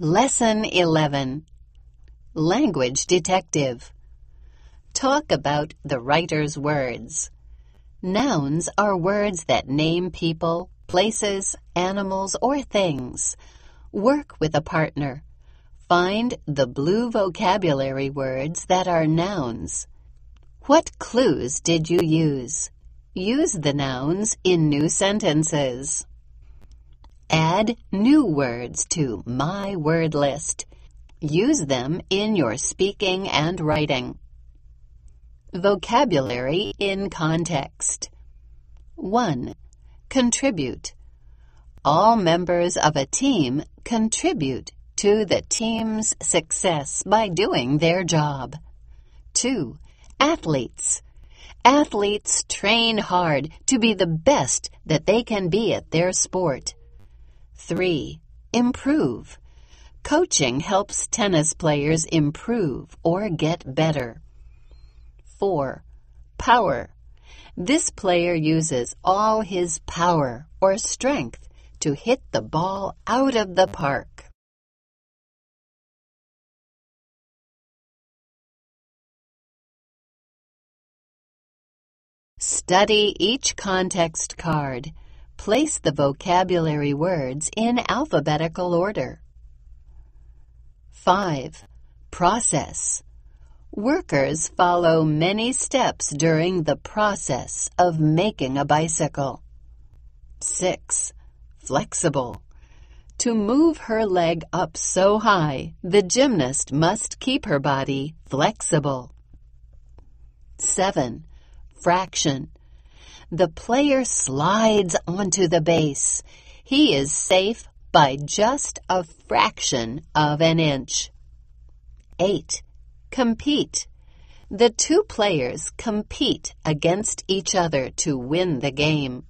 Lesson 11 Language Detective Talk about the writer's words. Nouns are words that name people, places, animals, or things. Work with a partner. Find the blue vocabulary words that are nouns. What clues did you use? Use the nouns in new sentences. Add new words to My Word List. Use them in your speaking and writing. Vocabulary in context. 1. Contribute. All members of a team contribute to the team's success by doing their job. 2. Athletes. Athletes train hard to be the best that they can be at their sport. 3. Improve. Coaching helps tennis players improve or get better. 4. Power. This player uses all his power or strength to hit the ball out of the park. Study each context card. Place the vocabulary words in alphabetical order. 5. Process. Workers follow many steps during the process of making a bicycle. 6. Flexible. To move her leg up so high, the gymnast must keep her body flexible. 7. Fraction the player slides onto the base. He is safe by just a fraction of an inch. 8. Compete. The two players compete against each other to win the game.